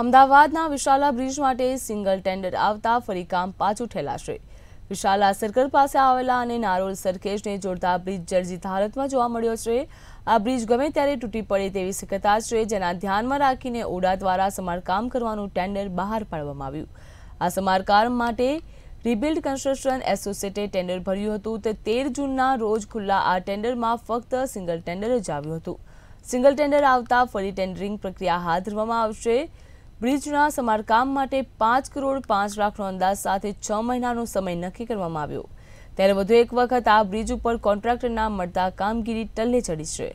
અમદાવાદના વિશાલા બ્રિજ માટે single tender આવતા ફરી કામ પાછું ઠેલાશે વિશાલા સર્કલ પાસે આવેલા અને નારોલ સરખેજને જોડતા બ્રિજ જર્જીત હાલતમાં જોવા મળ્યો છે આ બ્રિજ ગમે ત્યારે તૂટી પડે તેવી શક્યતા છે જેના ધ્યાનમાં રાખીને ઓડા દ્વારા સમારકામ કરવાનું ટેન્ડર બહાર પાડવામાં આવ્યું આ સમારકામ માટે રિબિલ્ડ કન્સ્ટ્રક્શન એસોસિએટે ટેન્ડર ભર્યું હતું તે તેર જૂનના રોજ ખુલ્લા આ ટેન્ડરમાં ફક્ત સિંગલ ટેન્ડર જ આવ્યું હતું સિંગલ ટેન્ડર આવતા ફરી ટેન્ડરિંગ પ્રક્રિયા હાથ ધરવામાં આવશે બ્રિજના સમારકામ માટે પાંચ કરોડ પાંચ લાખનો અંદાજ સાથે છ મહિનાનો સમય નક્કી કરવામાં આવ્યો ત્યારે વધુ એક વખત આ બ્રિજ ઉપર કોન્ટ્રાક્ટરના મળતા કામગીરી ટલ્લે ચડી છે